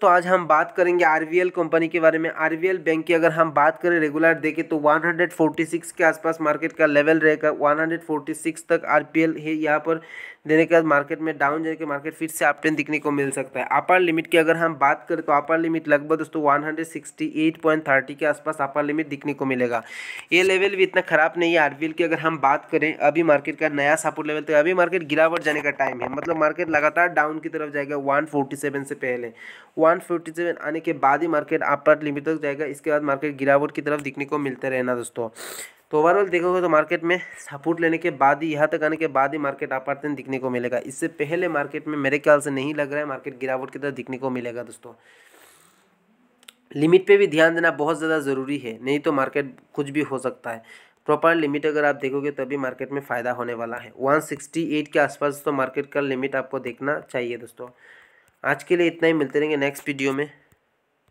दोस्तों आज हम बात करेंगे आर कंपनी के बारे में आर बैंक की अगर हम बात करें रेगुलर देखें तो 146 के आसपास मार्केट का लेवल रहेगा 146 तक आरपीएल है यहाँ पर देने के बाद मार्केट में डाउन जाने के मार्केट फिर से आप दिखने को मिल सकता है अपर लिमिट की अगर हम बात करें तो अपर लिमिट लगभग दोस्तों 168.30 के आसपास अपर लिमिट दिखने को मिलेगा ये लेवल भी इतना ख़राब नहीं है आरबीएल की अगर हम बात करें अभी मार्केट का नया सपोर्ट लेवल तो अभी मार्केट गिरावट जाने का टाइम है मतलब मार्केट लगातार डाउन की तरफ जाएगा सेवन से पहले सेवन आने के बाद ही मार्केट अपर लिमिट तक जाएगा इसके बाद मार्केट गिरावट की तरफ दिखने को मिलते रहना दोस्तों तो ओवरऑल देखोगे तो मार्केट में सपोर्ट लेने के बाद ही यहाँ तक आने के बाद ही मार्केट अपार्टन दिखने को मिलेगा इससे पहले मार्केट में मेरे ख्याल से नहीं लग रहा है मार्केट गिरावट की तरह दिखने को मिलेगा दोस्तों लिमिट पे भी ध्यान देना बहुत ज़्यादा ज़रूरी है नहीं तो मार्केट कुछ भी हो सकता है प्रॉपर लिमिट अगर आप देखोगे तभी तो मार्केट में फ़ायदा होने वाला है वन के आसपास तो मार्केट का लिमिट आपको देखना चाहिए दोस्तों आज के लिए इतना ही मिलते रहेंगे नेक्स्ट वीडियो में